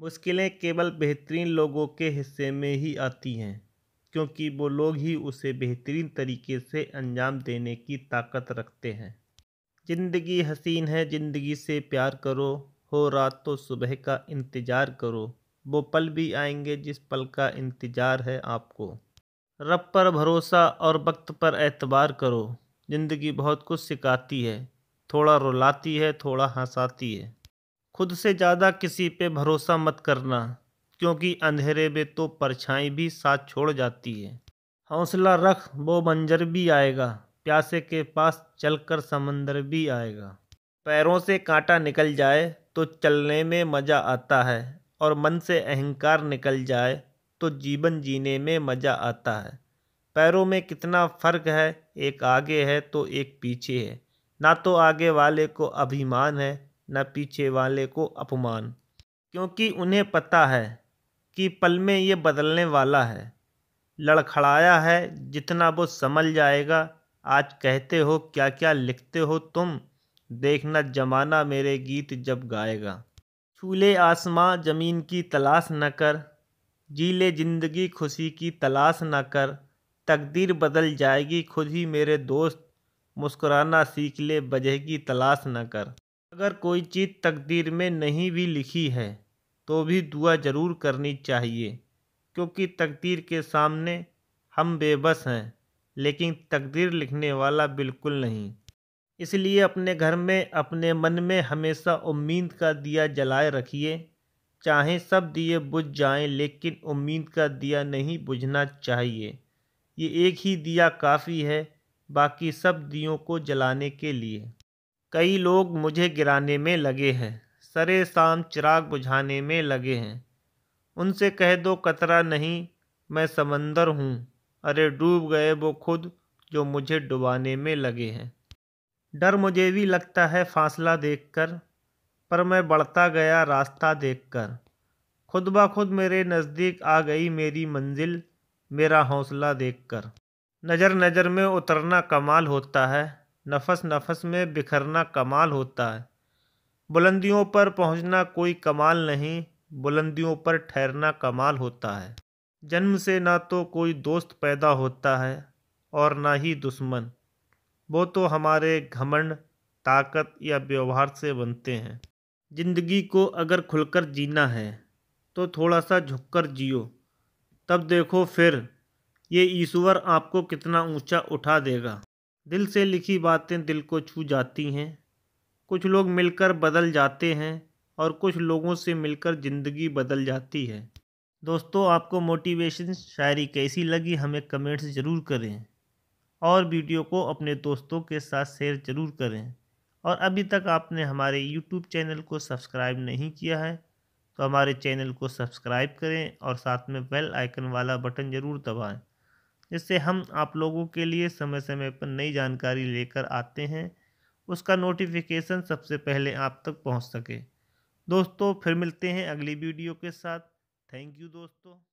मुश्किलें केवल बेहतरीन लोगों के हिस्से में ही आती हैं क्योंकि वो लोग ही उसे बेहतरीन तरीके से अंजाम देने की ताकत रखते हैं ज़िंदगी हसीन है ज़िंदगी से प्यार करो हो रात तो सुबह का इंतज़ार करो वो पल भी आएंगे जिस पल का इंतज़ार है आपको रब पर भरोसा और वक्त पर एतबार करो ज़िंदगी बहुत कुछ सिखाती है थोड़ा रुलाती है थोड़ा हंसाती है खुद से ज़्यादा किसी पे भरोसा मत करना क्योंकि अंधेरे में तो परछाई भी साथ छोड़ जाती है हौसला रख वो मंजर भी आएगा प्यासे के पास चलकर समंदर भी आएगा पैरों से कांटा निकल जाए तो चलने में मज़ा आता है और मन से अहंकार निकल जाए तो जीवन जीने में मज़ा आता है पैरों में कितना फ़र्क है एक आगे है तो एक पीछे है ना तो आगे वाले को अभिमान है न पीछे वाले को अपमान क्योंकि उन्हें पता है कि पल में ये बदलने वाला है लड़खड़ाया है जितना वो समझ जाएगा आज कहते हो क्या क्या लिखते हो तुम देखना जमाना मेरे गीत जब गाएगा छूले आसमां ज़मीन की तलाश न कर जीले ज़िंदगी खुशी की तलाश न कर तकदीर बदल जाएगी खुद ही मेरे दोस्त मुस्कुराना सीख ले वजह की तलाश न कर अगर कोई चीज़ तकदीर में नहीं भी लिखी है तो भी दुआ ज़रूर करनी चाहिए क्योंकि तकदीर के सामने हम बेबस हैं लेकिन तकदीर लिखने वाला बिल्कुल नहीं इसलिए अपने घर में अपने मन में हमेशा उम्मीद का दिया जलाए रखिए चाहे सब दिए बुझ जाएं लेकिन उम्मीद का दिया नहीं बुझना चाहिए ये एक ही दिया काफ़ी है बाकी सब दियों को जलाने के लिए कई लोग मुझे गिराने में लगे हैं सरे शाम चिराग बुझाने में लगे हैं उनसे कह दो कतरा नहीं मैं समंदर हूँ अरे डूब गए वो खुद जो मुझे डुबाने में लगे हैं डर मुझे भी लगता है फासला देखकर पर मैं बढ़ता गया रास्ता देखकर खुद ब खुद मेरे नज़दीक आ गई मेरी मंजिल मेरा हौसला देखकर नज़र नज़र में उतरना कमाल होता है नफस नफस में बिखरना कमाल होता है बुलंदियों पर पहुंचना कोई कमाल नहीं बुलंदियों पर ठहरना कमाल होता है जन्म से ना तो कोई दोस्त पैदा होता है और ना ही दुश्मन वो तो हमारे घमंड ताकत या व्यवहार से बनते हैं ज़िंदगी को अगर खुलकर जीना है तो थोड़ा सा झुककर जियो तब देखो फिर ये ईश्वर आपको कितना ऊंचा उठा देगा दिल से लिखी बातें दिल को छू जाती हैं कुछ लोग मिलकर बदल जाते हैं और कुछ लोगों से मिलकर ज़िंदगी बदल जाती है दोस्तों आपको मोटिवेशन शायरी कैसी लगी हमें कमेंट्स ज़रूर करें और वीडियो को अपने दोस्तों के साथ शेयर ज़रूर करें और अभी तक आपने हमारे यूट्यूब चैनल को सब्सक्राइब नहीं किया है तो हमारे चैनल को सब्सक्राइब करें और साथ में बेल आइकन वाला बटन ज़रूर दबाएं जिससे हम आप लोगों के लिए समय समय पर नई जानकारी लेकर आते हैं उसका नोटिफिकेशन सबसे पहले आप तक पहुंच सके दोस्तों फिर मिलते हैं अगली वीडियो के साथ थैंक यू दोस्तों